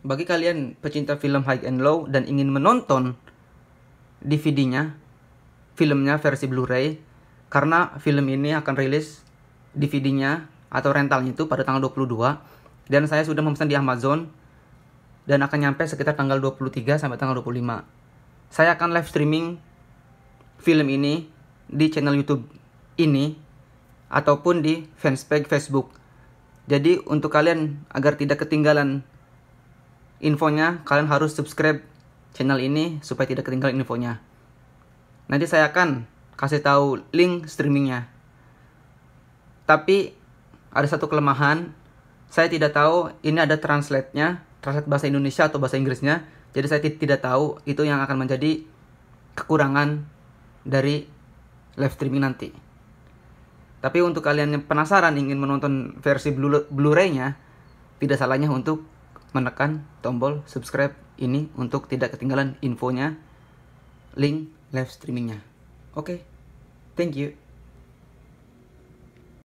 bagi kalian pecinta film high and low dan ingin menonton DVD-nya, filmnya versi Blu-ray, karena film ini akan rilis DVD-nya atau rentalnya itu pada tanggal 22 dan saya sudah memesan di Amazon dan akan nyampe sekitar tanggal 23 sampai tanggal 25. Saya akan live streaming film ini di channel YouTube ini ataupun di fanspage Facebook. Jadi untuk kalian agar tidak ketinggalan Infonya, kalian harus subscribe channel ini supaya tidak ketinggalan infonya. Nanti saya akan kasih tahu link streamingnya. Tapi ada satu kelemahan, saya tidak tahu ini ada translate-nya, translate bahasa Indonesia atau bahasa Inggrisnya. Jadi saya tidak tahu itu yang akan menjadi kekurangan dari live streaming nanti. Tapi untuk kalian yang penasaran ingin menonton versi Blu-ray-nya, tidak salahnya untuk menekan tombol subscribe ini untuk tidak ketinggalan infonya, link live streamingnya. Oke, okay, thank you.